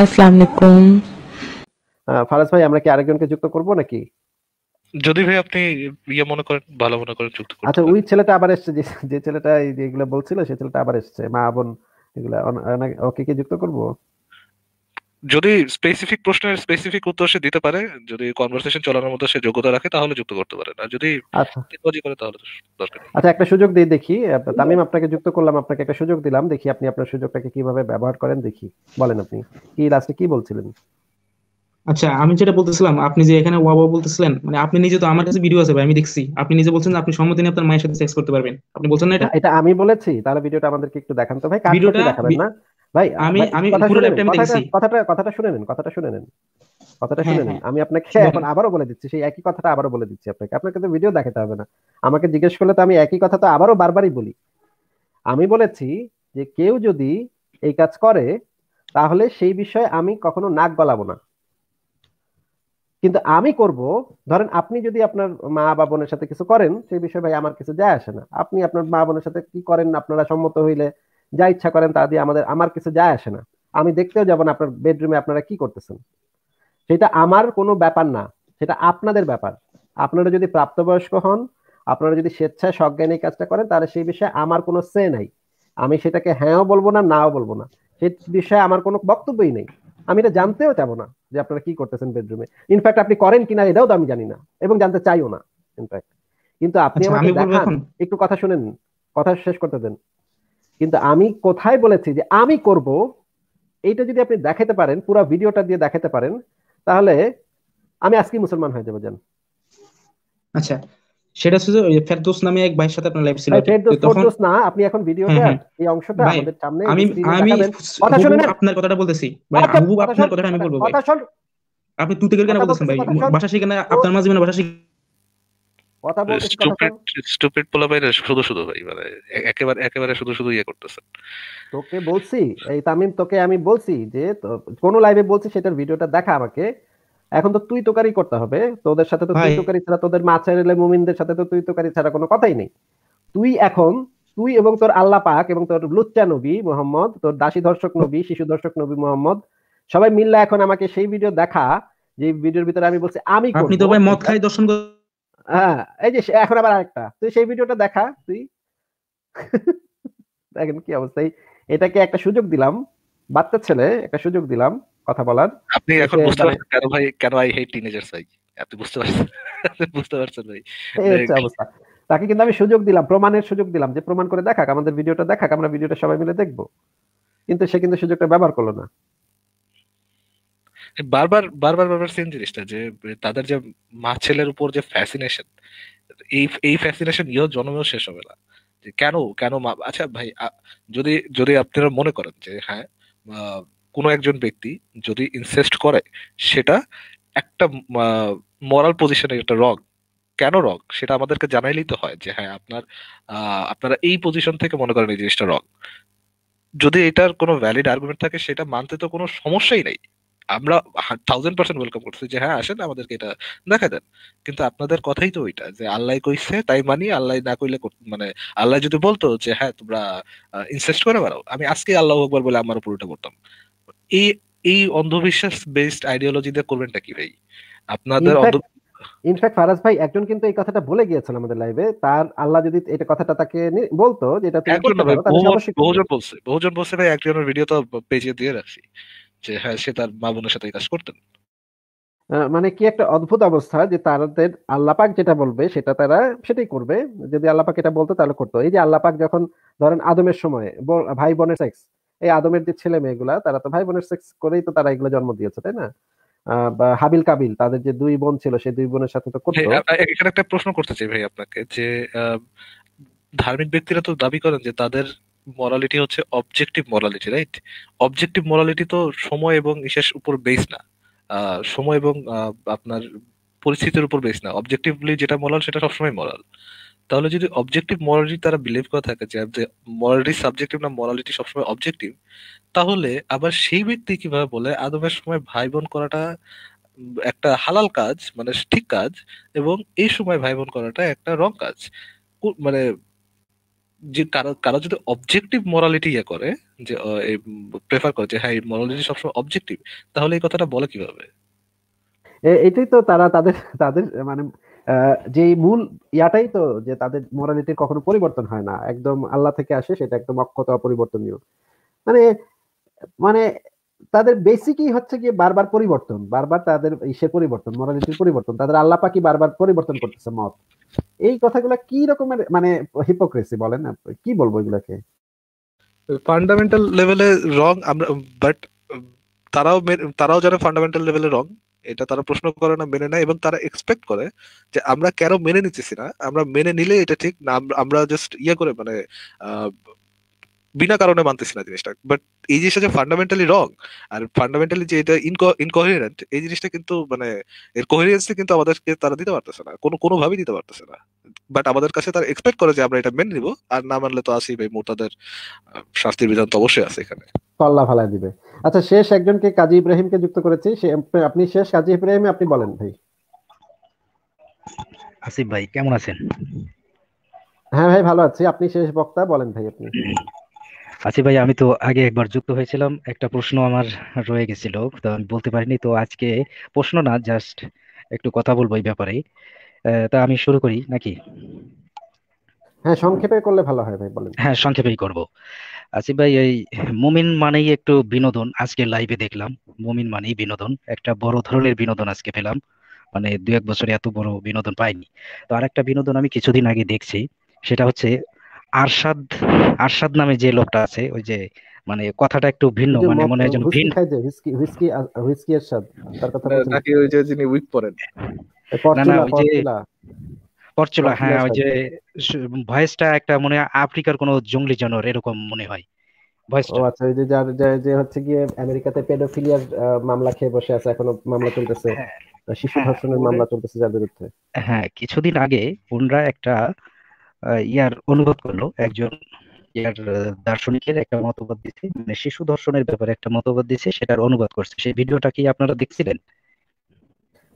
আসসালামু আলাইকুম ফারাজ ভাই আমরা কি আরেকজনকে যুক্ত করব নাকি যদি ভাই আপনি ইয়ে মনে করেন ভালো মনে করেন যুক্ত করুন আচ্ছা ওই ছেলেটা আবার এসেছে যে ছেলেটা এইগুলো বলছিল সে ছেলেটা আবার এসেছে মা বোন এগুলা ওকে কি যুক্ত করবো যদি স্পেসিফিক প্রশ্নের স্পেসিফিক উত্তর সে দিতে পারে যদি কনভারসেশন চালানোর মতো সে যোগ্যতা রাখে তাহলে যুক্ত করতে পারে না যদি টেকনোলজি আচ্ছা। করে তাহলে দরকার আচ্ছা একটা সুযোগ দিয়ে দেখি তামিম আপনাকে যুক্ত করলাম আপনাকে একটা সুযোগ দিলাম দেখি আপনি আপনার সুযোগটাকে কিভাবে ব্যবহার করেন দেখি বলেন আপনি কি লাস্টে কি বলছিলেন আচ্ছা আমি যেটা বলতেছিলাম আপনি যে এখানে ওয়া ওয়া বলতেছিলেন মানে আপনি নিজে তো আমার কাছে ভিডিও আছে ভাই আমি দেখছি আপনি নিজে বলছেন আপনি সম্মতি নিয়ে আপনার মায়ের সাথে সেক্স করতে পারবেন আপনি বলছেন না এটা এটা আমি বলেছি তাহলে ভিডিওটা আমাদেরকে একটু দেখান তো ভাই কার ভিডিওটা দেখাবেন না ভাই আমি আমি পুরো ল্যাপটপে দেখেছি কথাটা কথাটা শুনে কথাটা শুনে কথাটা হ্যাঁ, শুনে হ্যাঁ। আমি আপনাকে এখন আবারও বলে দিচ্ছি সেই একই কথাটা আবারও বলে দিচ্ছি আপনাকে আপনাকে তো ভিডিও দেখাতে হবে না আমাকে জিজ্ঞেস করলে তো আমি একই কথা তো আবারও বারবারই বলি আমি বলেছি যে কেউ যদি এই কাজ করে তাহলে সেই বিষয়ে আমি কখনো নাক গলাবো না কিন্তু আমি করব ধরেন আপনি যদি আপনার মা বা বোনের সাথে কিছু করেন সেই বিষয়ে ভাই আমার কিছু যায় আসে না আপনি আপনার মা বোনের সাথে কি করেন আপনারা সম্মত হইলে যা ইচ্ছা করেন তা দিয়ে আমাদের আমার কিছু যায় আসে না আমি দেখতেও যাব না আপনার বেডরুমে আপনারা কি করতেছেন সেটা আমার কোনো ব্যাপার না সেটা আপনাদের ব্যাপার আপনারা যদি প্রাপ্তবয়স্ক হন আপনারা যদি স্বেচ্ছায় সজ্ঞানে কাজটা করেন তাহলে সেই বিষয়ে আমার কোনো সে নাই আমি সেটাকে হ্যাঁও বলবো না নাও বলবো না সেই বিষয়ে আমার কোনো বক্তব্যই নেই আমি এটা জানতেও চাবো না যে আপনারা কি করতেছেন বেডরুমে ইনফ্যাক্ট আপনি করেন কিনা এটাও তো আমি জানি না এবং জানতে চাইও না ইনফ্যাক্ট কিন্তু আপনি আচ্ছা, আমাকে দেখান একটু কথা শুনেন কথা শেষ করতে দেন কিন্তু আমি কোথায় বলেছি যে আমি করব এইটা যদি আপনি দেখাতে পারেন পুরো ভিডিওটা দিয়ে দেখাতে পারেন তাহলে আমি আজকে মুসলমান হয়ে যাবো জান আচ্ছা সেটা শুধু ওই ফেরদৌস নামে এক ভাইয়ের সাথে আপনার লাইভ ছিল ফেরদৌস না আপনি এখন ভিডিওটা হ্যাঁ, হ্যাঁ। এই অংশটা আমাদের সামনে আমি আমি কথা শুনুন আপনার কথাটা বলতেছি ভাই হুবু আপনার কথাটা আমি বলবো ভাই কথা শুনুন আপনি তুতে কেন বলছেন ভাই ভাষা শিখেন আপনার মাঝে ভাষা মানে শিখে কথা বলতে স্টুপিড স্টুপিড পোলা শুধু শুধু ভাই মানে একেবারে একেবারে শুধু শুধু ইয়ে তোকে বলছি এই তামিম তোকে আমি বলছি যে কোন লাইভে বলছি সেটার ভিডিওটা দেখা আমাকে এখন তো তুই করতে হবে তোদের সাথে তো তুই ছাড়া তোদের মাছের এলে মুমিনদের সাথে তো তুই ছাড়া কোনো কথাই নেই তুই এখন তুই এবং তোর আল্লাহ পাক এবং তোর লুচ্চা নবী মোহাম্মদ তোর দাসী দর্শক নবী শিশু দর্শক নবী মোহাম্মদ সবাই মিললে এখন আমাকে সেই ভিডিও দেখা যে ভিডিওর ভিতরে আমি বলছি আমি আপনি তো ভাই মদ খাই দর্শন হ্যাঁ এই যে এখন আবার আরেকটা তুই সেই ভিডিওটা দেখা তুই দেখেন কি অবস্থা এটাকে একটা সুযোগ দিলাম বাচ্চা ছেলে একটা সুযোগ দিলাম কথা বলার আপনি এখন বুঝতে পারছেন কেন ভাই কেন আই হেট বুঝতে পারছেন বুঝতে পারছেন ভাই অবস্থা তাকে কিন্তু আমি সুযোগ দিলাম প্রমাণের সুযোগ দিলাম যে প্রমাণ করে দেখাক আমাদের ভিডিওটা দেখাক আমরা ভিডিওটা সবাই মিলে দেখবো কিন্তু সে কিন্তু সুযোগটা ব্যবহার করলো না বারবার বারবার বারবার সেম জিনিসটা যে তাদের যে মা ছেলের উপর যে ফ্যাসিনেশন এই এই ফ্যাসিনেশন ইহ জন্মেও শেষ হবে না যে কেন কেন মা আচ্ছা ভাই যদি যদি আপনারা মনে করেন যে হ্যাঁ কোনো একজন ব্যক্তি যদি ইনসেস্ট করে সেটা একটা মরাল পজিশনে একটা রং কেন রং সেটা আমাদেরকে জানাইলেই তো হয় যে হ্যাঁ আপনার আপনারা এই পজিশন থেকে মনে করেন এই জিনিসটা রং যদি এটার কোনো ভ্যালিড আর্গুমেন্ট থাকে সেটা মানতে তো কোনো সমস্যাই নেই আমরা থাউজেন্ড পার্সেন্ট ওয়েলকাম করছি যে হ্যাঁ আসেন আমাদেরকে এটা দেখা দেন কিন্তু আপনাদের কথাই তো ওইটা যে আল্লাহ কইছে তাই মানি আল্লাহ না কইলে মানে আল্লাহ যদি বলতো যে হ্যাঁ তোমরা ইনসেস্ট করে বেড়াও আমি আজকে আল্লাহ একবার বলে আমার উপর উল্টা করতাম এই এই অন্ধবিশ্বাস বেসড দিয়ে করবেনটা কি ভাই আপনাদের ইনফ্যাক্ট ফারাজ ভাই একজন কিন্তু এই কথাটা বলে গিয়েছেন আমাদের লাইভে তার আল্লাহ যদি এটা কথাটা তাকে বলতো যেটা বহুজন বলছে বহুজন বলছে ভাই একজনের ভিডিও তো পেজে দিয়ে রাখছি যে হ্যাঁ সে তার মা বোনের সাথে কাজ করতেন মানে কি একটা অদ্ভুত অবস্থা যে তাদের আল্লাপাক যেটা বলবে সেটা তারা সেটাই করবে যদি আল্লাপাক এটা বলতো তাহলে করতো এই যে আল্লাপাক যখন ধরেন আদমের সময় ভাই বোনের সেক্স এই আদমের যে ছেলে মেয়েগুলা তারা তো ভাই বোনের সেক্স করেই তো তারা এগুলো জন্ম দিয়েছে তাই না বা হাবিল কাবিল তাদের যে দুই বোন ছিল সেই দুই বোনের সাথে তো করতো একটা প্রশ্ন করতে চাই ভাই আপনাকে যে ধার্মিক ব্যক্তিরা তো দাবি করেন যে তাদের মরালিটি হচ্ছে objective morality right objective morality তো সময় এবং বিশেষ উপর বেস না সময় এবং আপনার পরিস্থিতির উপর বেস না অবজেক্টিভলি যেটা মরাল সেটা সবসময় মরাল তাহলে যদি অবজেক্টিভ মরালিটি তারা বিলিভ করে থাকে যে মরালিটি সাবজেক্টিভ না মরালিটি সবসময় অবজেক্টিভ তাহলে আবার সেই ব্যক্তি কিভাবে বলে আদমের সময় ভাই বোন করাটা একটা হালাল কাজ মানে ঠিক কাজ এবং এই সময় ভাই বোন করাটা একটা রং কাজ মানে যে কারো কারো যদি অবজেক্টিভ মোরালিটি ইয়ে করে যে প্রেফার করে যে হ্যাঁ মোরালিটি সবসময় অবজেক্টিভ তাহলে এই কথাটা বলে কিভাবে এটাই তো তারা তাদের তাদের মানে যে মূল ইয়াটাই তো যে তাদের মোরালিটির কখনো পরিবর্তন হয় না একদম আল্লাহ থেকে আসে সেটা একদম অক্ষত অপরিবর্তনীয় মানে মানে তাদের বেসিকই হচ্ছে কি বারবার পরিবর্তন বারবার তাদের ইসের পরিবর্তন মোরালিটির পরিবর্তন তাদের আল্লাহ পাকি বারবার পরিবর্তন করতেছে মত এই কথাগুলো কি রকমের মানে হিপোক্রেসি বলেন কি বলবো এগুলাকে ফান্ডামেন্টাল লেভেলে রং আমরা বাট তারাও তারাও যারা ফান্ডামেন্টাল লেভেলে রং এটা তারা প্রশ্ন করে না মেনে নেয় এবং তারা এক্সপেক্ট করে যে আমরা কেন মেনে নিতেছি না আমরা মেনে নিলে এটা ঠিক না আমরা জাস্ট ইয়ে করে মানে বিনা কারণে মানতেছি না জিনিসটা বাট এই জিনিসটা যে ফান্ডামেন্টালি রং আর ফান্ডামেন্টালি যে এটা ইনকোহেরেন্ট এই জিনিসটা কিন্তু মানে এর কোহেরেন্সটা কিন্তু আমাদেরকে তারা দিতে পারতেছে না কোনো কোনোভাবেই দিতে পারতেছে না বাট আমাদের কাছে তারা এক্সপেক্ট করে যে আমরা এটা মেনে নিব আর না মানলে তো আসি ভাই মোটাদের শাস্তির বিধান তো অবশ্যই আছে এখানে পাল্লা ফালা দিবে আচ্ছা শেষ একজনকে কাজী ইব্রাহিমকে যুক্ত করেছি আপনি শেষ কাজী ইব্রাহিম আপনি বলেন ভাই আসিফ ভাই কেমন আছেন হ্যাঁ ভাই ভালো আছি আপনি শেষ বক্তা বলেন ভাই আপনি আচ্ছা ভাই আমি তো আগে একবার যুক্ত হয়েছিলাম একটা প্রশ্ন আমার রয়ে গেছিল তো আমি বলতে পারিনি তো আজকে প্রশ্ন না জাস্ট একটু কথা বলবো এই ব্যাপারে তা আমি শুরু করি নাকি হ্যাঁ সংক্ষেপে করলে ভালো হয় ভাই বলেন হ্যাঁ সংক্ষেপেই করব আসিফ ভাই এই মুমিন মানেই একটু বিনোদন আজকে লাইভে দেখলাম মুমিন মানেই বিনোদন একটা বড় ধরনের বিনোদন আজকে পেলাম মানে দু এক বছরে এত বড় বিনোদন পাইনি তো আর একটা বিনোদন আমি কিছুদিন আগে দেখছি সেটা হচ্ছে আরশাদ আরশাদ নামে যে লোকটা আছে ওই যে মানে কথাটা একটু ভিন্ন মানে মনে হয় যেন ভিন্ন হুইস্কি হুইস্কি আরশাদ তার কথা নাকি ওই যে যিনি উইক পড়েন না না ওই যে পরচুলা হ্যাঁ ওই যে ভয়েসটা একটা মনে হয় আফ্রিকার কোনো জঙ্গলি জানোয়ার এরকম মনে হয় ও আচ্ছা ওই যে যার যে হচ্ছে গিয়ে আমেরিকাতে পেডোফিলিয়ার মামলা খেয়ে বসে আছে এখনো মামলা চলতেছে হ্যাঁ, শিশু হ্যাঁ, ধর্ষণের মামলা চলতেছে যার বিরুদ্ধে হ্যাঁ কিছুদিন আগে ওনরা একটা ইয়ার অনুবাদ করলো একজন ইয়ার দার্শনিকের একটা মতবাদ দিছে মানে শিশু দর্শনের ব্যাপারে একটা মতবাদ দিছে সেটার অনুবাদ করছে সেই ভিডিওটা কি আপনারা দেখছিলেন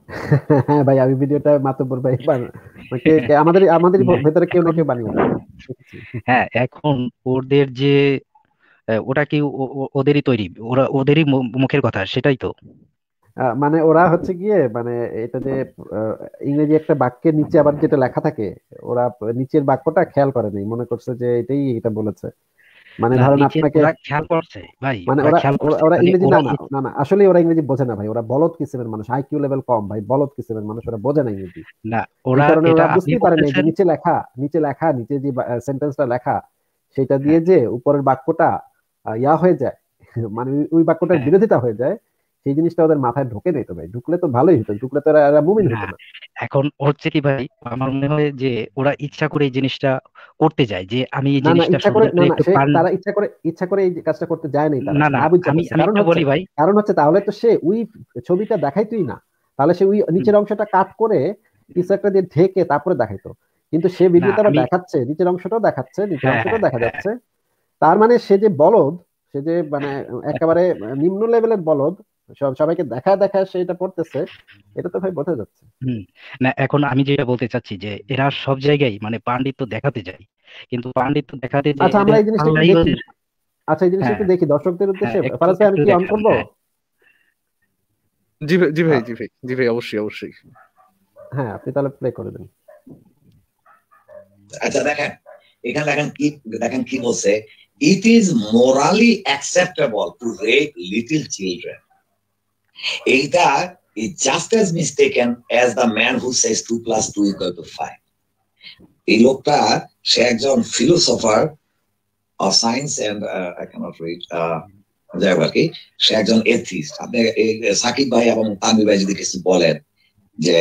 হ্যাঁ ভাই আমি ভিডিওটা মাতব্বর ভাই আমাদের আমাদের হ্যাঁ। ভেতরে কেউ না কেউ বানিয়ে হ্যাঁ এখন ওদের যে ওটা কি ওদেরই তৈরি ওরা ওদেরই মুখের কথা সেটাই তো মানে ওরা হচ্ছে গিয়ে মানে এটা যে ইংরেজি একটা বাক্যের নিচে আবার যেটা লেখা থাকে ওরা নিচের বাক্যটা খেয়াল করে নাই মনে করছে যে এটাই এটা বলেছে মানে ধরেন আপনাকে খেয়াল করছে ভাই মানে ওরা ওরা মানে ইংরেজি না না না আসলে ওরা ইংরেজি বোঝে না ভাই ওরা বলদ কিসিমের মানুষ আইকিউ লেভেল কম ভাই বলদ কিসিমের মানুষ ওরা বোঝে না ইংরেজি না ওরা এটা বুঝতে পারে না নিচে লেখা নিচে লেখা নিচে যে সেন্টেন্সটা লেখা সেটা হ্যাঁ। দিয়ে যে উপরের বাক্যটা ইয়া হয়ে যায় মানে ওই বাক্যটার হ্যাঁ। বিরোধিতা হয়ে যায় সেই জিনিসটা ওদের মাথায় ঢুকে নাই তো ভাই ঢুকলে তো ভালোই হতো ঢুকলে তো এরা মুমিন হতো না হ্যাঁ, এখন হচ্ছে কি ভাই আমার মনে হয় যে ওরা ইচ্ছা করে এই জিনিসটা করতে যায় যে আমি এই জিনিসটা তারা ইচ্ছা করে ইচ্ছা করে এই কাজটা করতে যায় নাই তারা না না আমি কারণ বলি ভাই কারণ হচ্ছে তাহলে তো সে ওই ছবিটা দেখাই তুই না তাহলে সে ওই নিচের অংশটা কাট করে কিছু দিয়ে ঢেকে তারপরে দেখাইতো কিন্তু সে ভিডিও তারা দেখাচ্ছে নিচের অংশটাও দেখাচ্ছে নিচের হ্যাঁ, অংশটাও হ্যাঁ, দেখা যাচ্ছে তার মানে সে যে বলদ সে যে মানে একেবারে নিম্ন লেভেলের বলদ সব সবাইকে দেখা দেখা সেটা পড়তেছে এটা তো ভাই বোঝা যাচ্ছে না এখন আমি যেটা বলতে চাচ্ছি যে এরা সব জায়গায় মানে পাণ্ডিত্য দেখাতে যায় কিন্তু পাণ্ডিত্য দেখাতে আচ্ছা আমরা এই জিনিসটা দেখি আচ্ছা এই জিনিসটা একটু হ্যাঁ। দেখি দর্শকদের উদ্দেশ্যে হ্যাঁ, ফারাজ ভাই আমি কি অন করব জি ভাই জি ভাই জি ভাই জি ভাই অবশ্যই অবশ্যই হ্যাঁ আপনি তাহলে প্লে করে দিন আচ্ছা দেখেন এখানে দেখেন কি দেখেন কি বলছে it is morally acceptable to rape little children এইটা is just as mistaken as the man who says 2 plus 2 এই লোকটা সে একজন philosopher of science and I can't read যাই আর সে একজন এথিস্ট আপনি সাকিব ভাই এবং তানভীর ভাই যদি কিছু বলেন যে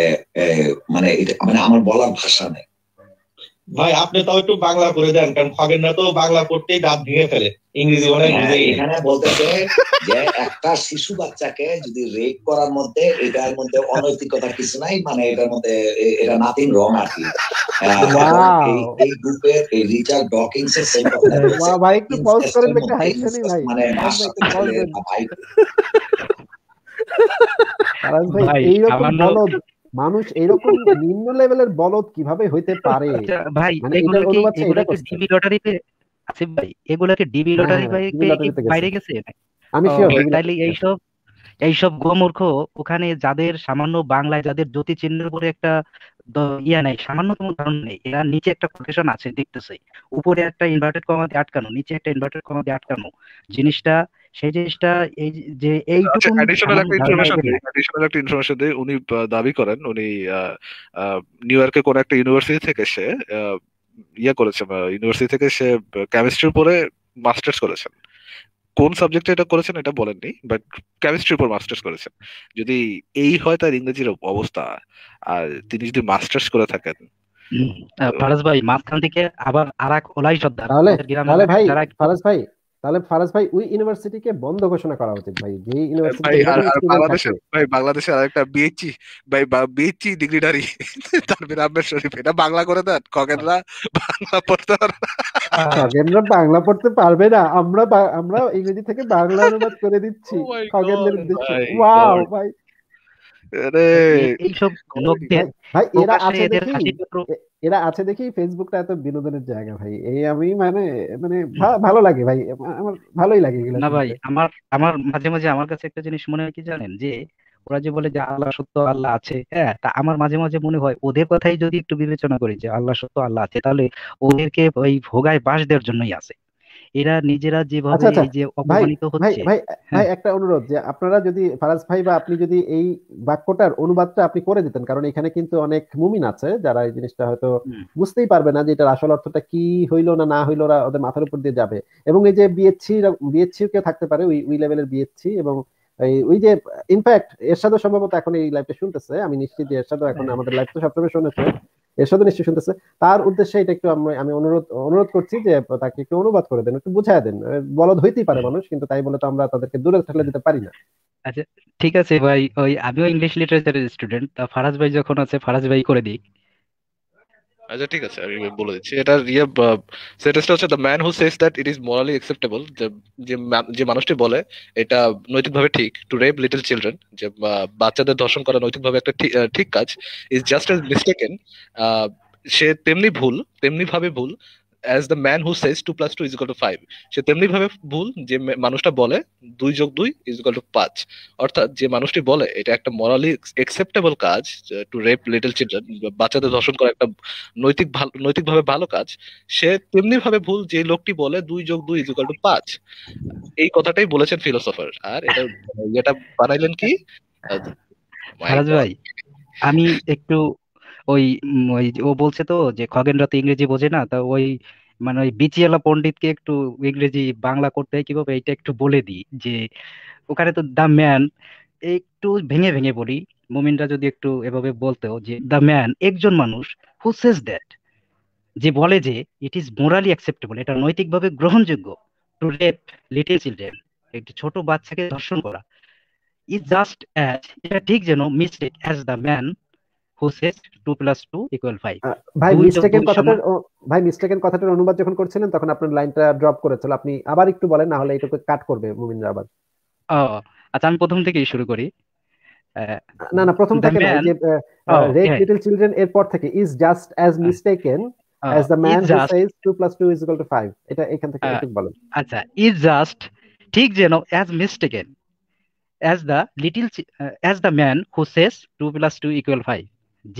মানে মানে আমার বলার ভাষা নেই ভাই আপনি তাও একটু বাংলা করে দেন কারণ না তো বাংলা পড়তেই দাঁত ভেঙে ফেলে ইংরেজি বলে হ্যাঁ, এখানে বলতেছে যে একটা শিশু বাচ্চাকে যদি রেপ করার মধ্যে এটার মধ্যে অনৈতিকতা কিছু নাই মানে এটার মধ্যে এটা নাতিন রং আর কি হ্যাঁ, এই গ্রুপের এই রিচার্ড ডকিংস এর সেম ভাই একটু পজ করেন মানে একটু মানে ভাই ভাই মানুষ এরকম নিম্ন লেভেলের বলদ কিভাবে হইতে পারে আচ্ছা, ভাই মানে এগুলাকে আচ্ছা, হ্যাঁ, হ্যাঁ, ডিবি লটারিতে আসিফ ভাই এগুলাকে ডিবি লটারি বাইরে গেছে আমি তাইলে এইসব এইসব গোমূর্খ ওখানে যাদের সামান্য বাংলায় যাদের জ্যোতি চিহ্নের উপরে একটা ইয়া নাই সামান্যতম কারণ নেই এরা নিচে একটা কোটেশন আছে দেখতেছে উপরে একটা ইনভার্টেড কমা দিয়ে আটকানো নিচে একটা ইনভার্টেড কমা দিয়ে আটকানো জিনিসটা সেই জিনিসটা এই যে এই অ্যাডিশনাল আচ্ছা, একটা ইনফরমেশন দেই উনি দাবি করেন উনি নিউ ইয়র্কে কোন একটা ইউনিভার্সিটি থেকে সে ইয়ে করেছে ইউনিভার্সিটি থেকে সে কেমিস্ট্রির মাস্টার্স করেছেন কোন সাবজেক্টে এটা করেছেন এটা বলেননি বাট কেমিস্ট্রির উপর মাস্টার্স করেছেন যদি এই হয় তার ইংরেজির অবস্থা আর তিনি যদি মাস্টার্স করে থাকেন ফারাজ ভাই মাঝখান থেকে আবার আরাক ওলাই সর্দার তাহলে ভাই ফারাজ ভাই তাহলে ফারাজ ভাই ওই ইউনিভার্সিটিকে বন্ধ ঘোষণা করা উচিত ভাই যে ইউনিভার্সিটি বাংলাদেশের ভাই বাংলাদেশের আরেকটা বিএচই e, ভাই বিএচই e ডিগ্রিধারী তারপরে আমের শরীফ এটা বাংলা করে দেন কগেনরা বাংলা পড়তে কগেনরা বাংলা পড়তে পারবে না আমরা আমরা ইংরেজি থেকে বাংলা অনুবাদ করে দিচ্ছি কগেনদের oh উদ্দেশ্যে ওয়াও ভাই এইসব লোকদের ভাই এরা আছে দেখি এরা আছে দেখি ফেসবুকটা এত বিনোদনের জায়গা ভাই এই আমি মানে মানে ভালো লাগে ভাই আমার ভালোই লাগে এগুলো না ভাই আমার আমার মাঝে মাঝে আমার কাছে একটা জিনিস মনে হয় কি জানেন যে ওরা যে বলে যে আল্লাহ সত্য আল্লাহ আছে হ্যাঁ তা আমার মাঝে মাঝে মনে হয় ওদের কথাই যদি একটু বিবেচনা করি যে আল্লাহ সত্য আল্লাহ আছে তাহলে ওদেরকে ওই ভোগায় দেওয়ার জন্যই আছে এরা নিজেরা যেভাবে এই আচ্ছা, আচ্ছা। যে অপমানিত হচ্ছে ভাই হ্যাঁ। ভাই একটা অনুরোধ যে আপনারা যদি ফারাজ ভাই বা আপনি যদি এই বাক্যটার অনুবাদটা আপনি করে দিতেন কারণ এখানে কিন্তু অনেক মুমিন আছে যারা এই জিনিসটা হয়তো বুঝতেই পারবে না যে এটার আসল অর্থটা কি হইলো না না হইলো ওরা ওদের মাথার উপর দিয়ে যাবে এবং এই যে বিএসসি বিএসসি কে থাকতে পারে ওই ওই লেভেলের বিএসসি এবং ওই যে ইনফ্যাক্ট এরশাদও সম্ভবত এখন এই লাইভটা শুনতেছে আমি নিশ্চিত যে এরশাদও এখন হ্যাঁ। আমাদের লাইভটা সবসময় শুনেছে এরশাদও নিশ্চয়ই শুনতেছে তার উদ্দেশ্যে এটা একটু আমি অনুরোধ অনুরোধ করছি যে তাকে একটু অনুবাদ করে দেন একটু বুঝায় দেন বলদ হইতেই পারে মানুষ কিন্তু তাই বলে তো আমরা তাদেরকে দূরে ঠেলে দিতে পারি না আচ্ছা ঠিক আছে ভাই ওই আমিও ইংলিশ লিটারেচারের স্টুডেন্ট তা ফারাজ ভাই যখন আছে ফারাজ ভাই করে দিই আচ্ছা ঠিক আছে আমি বলে দিচ্ছি এটা ইয়ে স্ট্যাটাসটা হচ্ছে the man who says that it is morally acceptable যে যে মানুষটি বলে এটা নৈতিকভাবে ঠিক টু রেপ লিটল চিলড্রেন যে বাচ্চাদের ধর্ষণ করা নৈতিকভাবে একটা ঠিক কাজ ইজ জাস্ট এজ মিস্টেকেন সে তেমনি ভুল তেমনি ভাবে ভুল as the man who says two plus two is to five সে তেমনি ভাবে ভুল যে মানুষটা বলে দুই যোগ দুই ইজ টু পাঁচ অর্থাৎ যে মানুষটি বলে এটা একটা মরালি একসেপ্টেবল কাজ টু রেপ লিটল চিলড্রেন বাচ্চাদের ধর্ষণ করা একটা নৈতিক ভালো নৈতিক ভাবে ভালো কাজ সে তেমনি ভাবে ভুল যে লোকটি বলে দুই যোগ দুই ইজ টু পাঁচ এই কথাটাই বলেছেন ফিলোসফার আর এটা এটা বানাইলেন কি ভাই আমি একটু ওই ওই ও বলছে তো যে খগেন্দ্র তো ইংরেজি বোঝে না তা ওই মানে ওই বিচিয়ালা পন্ডিতকে একটু ইংরেজি বাংলা করতে হয় কিভাবে এইটা একটু বলে দিই যে ওখানে তো দ্য ম্যান একটু ভেঙে ভেঙে বলি মোমিনরা যদি একটু এভাবে বলতো যে দ্য ম্যান একজন মানুষ হু সেজ দ্যাট যে বলে যে ইট ইজ মোরালি অ্যাকসেপ্টেবল এটা নৈতিকভাবে গ্রহণযোগ্য টু রেপ লিটিল চিলড্রেন একটি ছোট বাচ্চাকে ধর্ষণ করা ইজ জাস্ট অ্যাজ এটা ঠিক যেন mistake as the man who says 2 plus 2 equal 5 ভাই মিস্টেকের কথাটা ভাই মিস্টেকের কথাটার অনুবাদ যখন করছিলেন তখন আপনার লাইনটা ড্রপ করেছিল আপনি আবার একটু বলেন না হলে এটাকে কাট করবে মুমিনরা আবার আচ্ছা আমি প্রথম থেকেই শুরু করি না না প্রথম থেকে যে রেড লিটল চিলড্রেন এর পর থেকে is just as mistaken as the man who says 2 plus 2 is equal to 5 এটা এখান থেকে ঠিক বলেন আচ্ছা ইজ জাস্ট ঠিক যেন as mistaken as the little as the man who says 2 plus 2 equal 5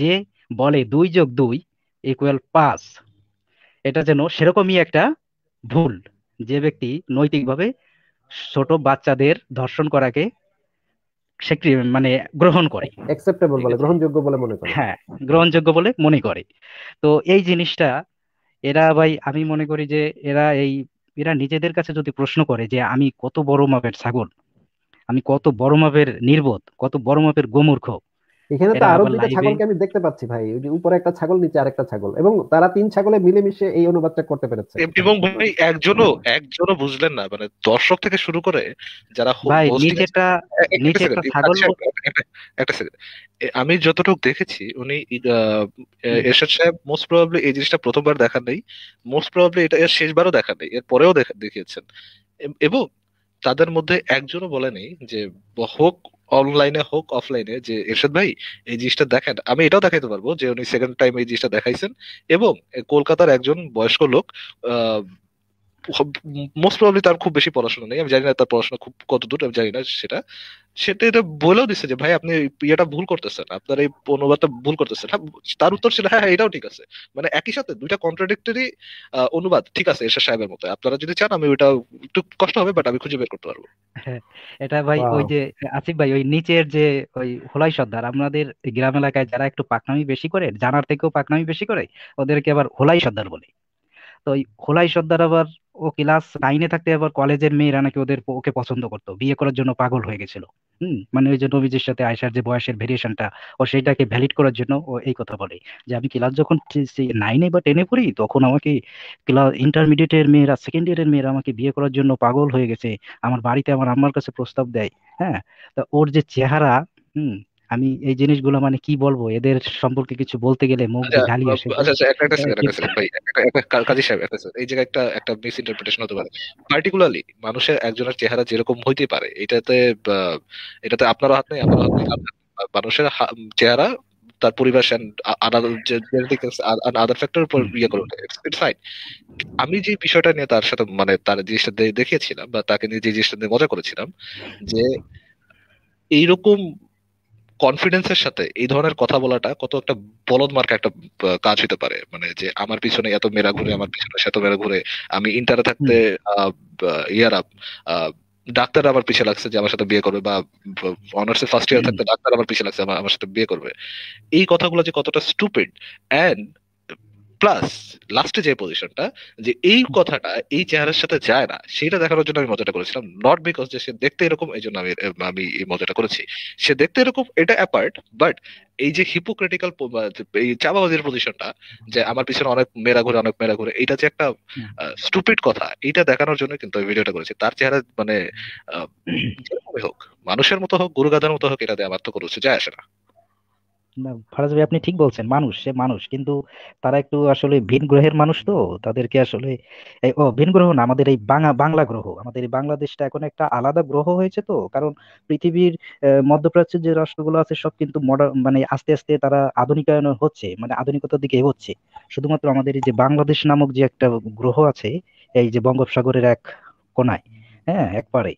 যে বলে দুই যোগ দুই ইকুয়াল পাঁচ এটা যেন সেরকমই একটা ভুল যে ব্যক্তি নৈতিকভাবে ছোট বাচ্চাদের ধর্ষণ করাকে মানে গ্রহণ করে অ্যাকসেপ্টেবল বলে গ্রহণযোগ্য বলে মনে করে হ্যাঁ গ্রহণযোগ্য বলে মনে করে তো এই জিনিসটা এরা ভাই আমি মনে করি যে এরা এই এরা নিজেদের কাছে যদি প্রশ্ন করে যে আমি কত বড় মাপের ছাগল আমি কত বড় মাপের নির্বোধ কত বড় মাপের গোমূর্খ এখানে তো আরো দুইটা ছাগলকে আমি দেখতে পাচ্ছি ভাই ওই যে উপরে একটা ছাগল নিচে আরেকটা ছাগল এবং তারা তিন ছাগলে মিলেমিশে এই অনুবাদটা করতে পেরেছে এবং ভাই একজনও একজনও বুঝলেন না মানে দর্শক থেকে শুরু করে যারা ভাই নিচেটা নিচে একটা ছাগল আচ্ছা, একটা সেকেন্ড আমি যতটুকু দেখেছি উনি এরশাদ সাহেব মোস্ট প্রবাবলি এই জিনিসটা প্রথমবার দেখা নেই মোস্ট প্রবাবলি এটা এর শেষবারও দেখা নেই এর পরেও দেখিয়েছেন এবং তাদের মধ্যে একজনও বলেনি যে হোক অনলাইনে হোক অফলাইনে যে এরশাদ ভাই এই জিনিসটা দেখেন আমি এটাও দেখাইতে পারবো যে উনি সেকেন্ড টাইম এই জিনিসটা দেখাইছেন এবং কলকাতার একজন বয়স্ক লোক মোস্ট প্রবলি তার খুব বেশি পড়াশোনা নেই আমি জানি না তার পড়াশোনা খুব কতদূর আমি জানি না সেটা সেটা এটা বলেও দিচ্ছে যে ভাই আপনি ইয়েটা ভুল করতেছেন আপনার এই অনুবাদটা ভুল করতেছেন হ্যাঁ, তার উত্তর ছিল হ্যাঁ, হ্যাঁ এটাও ঠিক আছে মানে একই সাথে দুইটা কন্ট্রাডিক্টরি অনুবাদ ঠিক আছে এরশাদ সাহেবের মতো আপনারা যদি চান আমি ওটা একটু কষ্ট হবে বাট আমি খুঁজে বের করতে পারবো হ্যাঁ, এটা ভাই ওই যে আসিফ ভাই ওই নিচের যে ওই হোলাই সর্দার আমাদের গ্রাম এলাকায় যারা একটু পাকনামি বেশি করে জানার থেকেও পাকনামি বেশি করে ওদেরকে আবার হোলাই সর্দার বলে তো ওই হোলাই সর্দার আবার ও ক্লাস নাইনে থাকতে আবার কলেজের মেয়েরা নাকি ওদের ওকে পছন্দ করতো বিয়ে করার জন্য পাগল হয়ে গেছিল হুম মানে ওই যে নবীজের সাথে আয়সার যে বয়সের ভেরিয়েশনটা ও সেটাকে ভ্যালিড করার জন্য ও এই কথা বলে যে আমি ক্লাস যখন নাইনে বা টেনে পড়ি তখন আমাকে ক্লাস ইন্টারমিডিয়েটের মেয়েরা সেকেন্ড ইয়ারের মেয়েরা আমাকে বিয়ে করার জন্য পাগল হয়ে গেছে আমার বাড়িতে আমার আম্মার কাছে প্রস্তাব দেয় হ্যাঁ তা ওর যে চেহারা হুম আমি এই জিনিসগুলো মানে কি বলবো এদের সম্পর্কে কিছু বলতে গেলে মুখ গালি আচ্ছা, আসে আচ্ছা, আচ্ছা একটা একটা সেকেন্ড একটা সেকেন্ড ভাই কাজী সাহেব এই জায়গায় একটা একটা মিস ইন্টারপ্রিটেশন হতে পারে পার্টিকুলারলি মানুষের একজনের চেহারা যেরকম হইতে পারে এটাতে এটাতে আপনারও হাত নেই আমারও হাত নেই মানুষের চেহারা তার পরিবেশ আদার ফ্যাক্টর উপর ইয়ে করে ওঠে ইটস ফাইন আমি যে বিষয়টা নিয়ে তার সাথে মানে তার জিনিসটা দেখিয়েছিলাম বা তাকে নিয়ে যে জিনিসটা নিয়ে মজা করেছিলাম যে এইরকম কনফিডেন্সের সাথে এই ধরনের কথা বলাটা কত একটা বলদ মার্কা একটা কাজ হতে পারে মানে যে আমার পিছনে এত মেরা ঘুরে আমার পিছনে এত মেরা ঘুরে আমি ইন্টারে থাকতে ইয়ার আপ ডাক্তার আমার পিছিয়ে লাগছে যে আমার সাথে বিয়ে করবে বা অনার্সে ফার্স্ট ইয়ার থাকতে ডাক্তার আমার পিছিয়ে লাগছে আমার সাথে বিয়ে করবে এই কথাগুলো যে কতটা স্টুপিড অ্যান্ড প্লাস লাস্টে যে পজিশনটা যে এই কথাটা এই চেহারার সাথে যায় না সেটা দেখানোর জন্য আমি মজাটা করেছিলাম নট বিকজ যে সে দেখতে এরকম এই জন্য আমি আমি এই মজাটা করেছি সে দেখতে এরকম এটা অ্যাপার্ট বাট এই যে এই পজিশনটা যে আমার পিছনে অনেক মেরা ঘুরে অনেক মেরা ঘুরে এটা যে একটা স্টুপিড কথা এটা দেখানোর জন্য কিন্তু আমি ভিডিওটা করেছি তার চেহারা মানে হোক মানুষের মতো হোক গরু মতো হোক এটা আমার তো কোনো যায় আসে না ফারাজ ভাই আপনি ঠিক বলছেন মানুষ সে মানুষ কিন্তু তারা একটু আসলে ভিন গ্রহের মানুষ তো তাদেরকে আসলে ও ভিন গ্রহ না আমাদের এই বাংলা বাংলা গ্রহ আমাদের এই বাংলাদেশটা এখন একটা আলাদা গ্রহ হয়েছে তো কারণ পৃথিবীর মধ্যপ্রাচ্যের যে রাষ্ট্রগুলো আছে সব কিন্তু মডার্ন মানে আস্তে আস্তে তারা আধুনিকায়ন হচ্ছে মানে আধুনিকতার দিকে হচ্ছে শুধুমাত্র আমাদের এই যে বাংলাদেশ নামক যে একটা গ্রহ আছে এই যে বঙ্গোপসাগরের এক কোনায় হ্যাঁ একবারে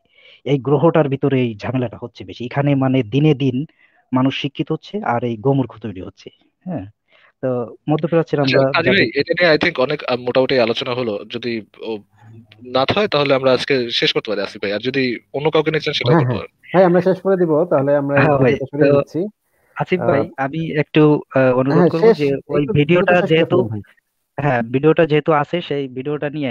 এই গ্রহটার ভিতরে এই ঝামেলাটা হচ্ছে বেশি এখানে মানে দিনে দিন মানুষ শিক্ষিত হচ্ছে আর এই গোমূর্খ তৈরি হচ্ছে হ্যাঁ তো মধ্যপ্রাচ্যের আচ্ছা, আমরা এটা নিয়ে আই থিঙ্ক অনেক মোটামুটি আলোচনা হলো যদি না হয় তাহলে আমরা আজকে শেষ করতে পারি আসিফ ভাই আর যদি অন্য কাউকে নিয়ে চান সেটা হ্যাঁ, হ্যাঁ। আমরা শেষ করে দিব তাহলে আমরা সরে হ্যাঁ, যাচ্ছি আসিফ ভাই আমি একটু অনুরোধ হ্যাঁ, করব যে ওই ভিডিওটা যেহেতু হ্যাঁ ভিডিওটা যেহেতু আছে সেই ভিডিওটা নিয়ে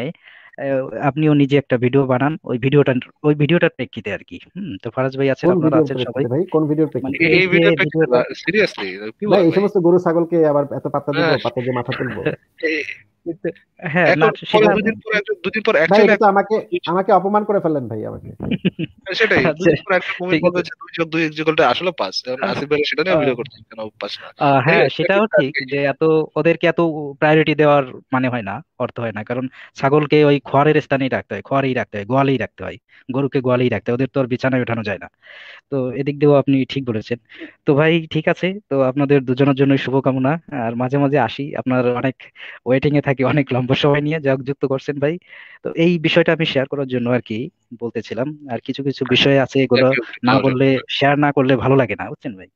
আপনিও নিজে একটা ভিডিও বানান ওই ভিডিওটা ওই ভিডিওটার প্রেক্ষিতে আর কি হুম তো ফরাজ ভাই আছেন আপনারা আছেন সবাই ভাই কোন ভিডিওর মানে প্রেক্ষিতে এই ভিডিওটা প্রেক্ষিতে সিরিয়াসলি ভাই এই সমস্ত গরু ছাগলকে আবার এত পাত্তা দেব হ্যাঁ। পাত্তা দিয়ে মাথা তুলবো মানে হয় না অর্থ হয় না কারণ ছাগলকে ওই খোয়ারের স্থানেই রাখতে হয় খোয়ারেই রাখতে হয় গোয়ালেই রাখতে হয় গরুকে গোয়ালেই রাখতে হয় ওদের তো আর বিছানায় ওঠানো যায় না তো এদিক দিয়েও আপনি ঠিক বলেছেন তো ভাই ঠিক আছে তো আপনাদের দুজনের জন্য শুভকামনা আর মাঝে মাঝে আসি আপনার অনেক ওয়েটিং এ থাকি আপনাকে অনেক লম্বা সময় নিয়ে যা যুক্ত করছেন ভাই তো এই বিষয়টা আমি শেয়ার করার জন্য আর কি বলতেছিলাম আর কিছু কিছু বিষয় আছে এগুলো না বললে শেয়ার না করলে ভালো লাগে না বুঝছেন ভাই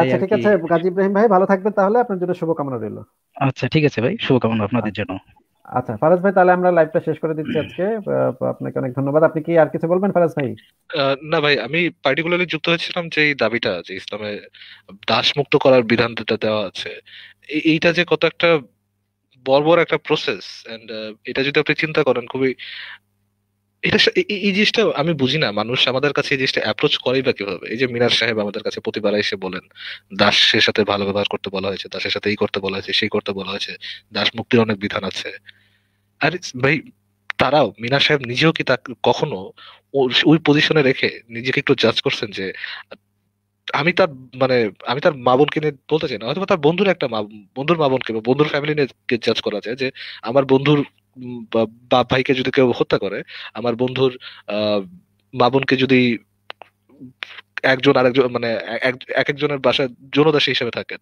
আচ্ছা ঠিক আছে গাজী ইব্রাহিম ভাই ভালো থাকবেন তাহলে আপনার জন্য শুভকামনা রইল আচ্ছা ঠিক আছে ভাই শুভকামনা আপনাদের জন্য আচ্ছা ফারাজ ভাই তাহলে আমরা লাইভটা শেষ করে দিচ্ছি আজকে আপনাকে অনেক ধন্যবাদ আপনি কি আর কিছু বলবেন ফারাজ ভাই না ভাই আমি পার্টিকুলারলি যুক্ত হয়েছিলাম যে এই দাবিটা যে ইসলামে দাসমুক্ত করার বিধানটা দেওয়া আছে এইটা যে কত একটা বড় একটা প্রসেস এন্ড uh, এটা যদি আপনি চিন্তা করেন খুবই এটা এই জিনিসটা আমি বুঝি না মানুষ আমাদের কাছে এই জিনিসটা অ্যাপ্রোচ করে বা কিভাবে এই যে মিনার সাহেব আমাদের কাছে প্রতিবার এসে বলেন দাসের সাথে ভালো ব্যবহার করতে বলা হয়েছে দাসের সাথে এই করতে বলা হয়েছে সেই করতে বলা হয়েছে দাস মুক্তির অনেক বিধান আছে আর ভাই তারাও মিনার সাহেব নিজেও কি তা কখনো ওই পজিশনে রেখে নিজেকে একটু জাজ করছেন যে আমি তার মানে আমি তার মা বোনকে নিয়ে বলতে চাই না হয়তো তার বন্ধুর একটা বন্ধুর মা বোনকে বন্ধুর ফ্যামিলি নিয়ে জাজ করা যায় যে আমার বন্ধুর বাপ ভাইকে যদি কেউ হত্যা করে আমার বন্ধুর মা বোনকে যদি একজন আরেকজন মানে এক একজনের বাসায় জনদাসী হিসেবে থাকেন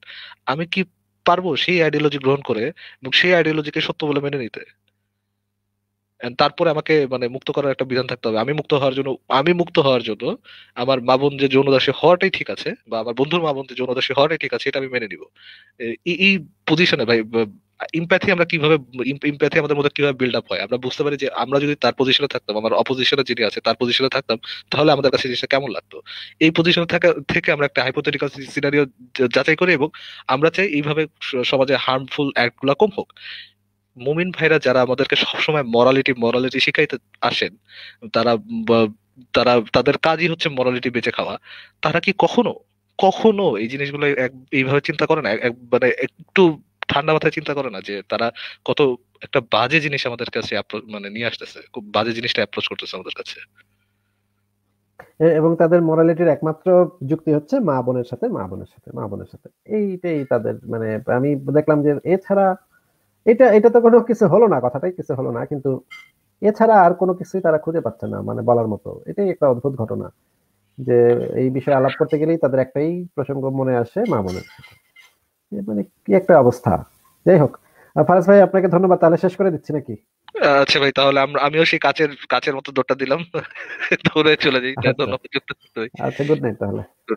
আমি কি পারবো সেই আইডিওলজি গ্রহণ করে এবং সেই আইডিওলজিকে সত্য বলে মেনে নিতে তারপরে আমাকে মানে মুক্ত করার একটা বিধান থাকতে হবে আমি মুক্ত হওয়ার জন্য আমি মুক্ত হওয়ার জন্য আমার মা বোন যে যৌন দাসী হওয়াটাই ঠিক আছে বা আমার বন্ধুর মা বোন যে যৌন দাসী হওয়াটাই ঠিক আছে এটা আমি মেনে নিব এই পজিশনে ভাই ইম্প্যাথি আমরা কিভাবে ইম্প্যাথি আমাদের মধ্যে কিভাবে বিল্ড আপ হয় আমরা বুঝতে পারি যে আমরা যদি তার পজিশনে থাকতাম আমার অপোজিশনে যিনি আছে তার পজিশনে থাকতাম তাহলে আমাদের কাছে জিনিসটা কেমন লাগতো এই পজিশনে থাকা থেকে আমরা একটা হাইপোথেটিক্যাল সিনারিও যাচাই করি এবং আমরা চাই এইভাবে সমাজে হার্মফুল অ্যাক্টগুলো কম হোক মুমিন ভাইরা যারা আমাদেরকে সবসময় মরালিটি মরালিটি শিখাইতে আসেন তারা তারা তাদের কাজই হচ্ছে মরালিটি বেঁচে খাওয়া তারা কি কখনো কখনো এই জিনিসগুলো এইভাবে চিন্তা করে না মানে একটু ঠান্ডা মাথায় চিন্তা করে না যে তারা কত একটা বাজে জিনিস আমাদের কাছে মানে নিয়ে আসতেছে খুব বাজে জিনিসটা অ্যাপ্রোচ করতেছে আমাদের কাছে এবং তাদের মরালিটির একমাত্র যুক্তি হচ্ছে মা বোনের সাথে মা বোনের সাথে মা বোনের সাথে এইটাই তাদের মানে আমি দেখলাম যে এছাড়া এটা এটা তো কোনো কিছু হলো না কথাটাই কিছু হলো না কিন্তু এছাড়া আর কোনো কিছুই তারা খুঁজে পাচ্ছে না মানে বলার মতো এটাই একটা অদ্ভুত ঘটনা যে এই বিষয়ে আলাপ করতে গেলেই তাদের একটাই প্রসঙ্গ মনে আসে মা মামুনের মানে কি একটা অবস্থা যাই হোক ফারাজ ভাই আপনাকে ধন্যবাদ তাহলে শেষ করে দিচ্ছি নাকি আচ্ছা ভাই তাহলে আমরা আমিও সেই কাচের কাচের মতো দৌড়টা দিলাম দৌড়ে চলে যাই আচ্ছা গুড নাইট তাহলে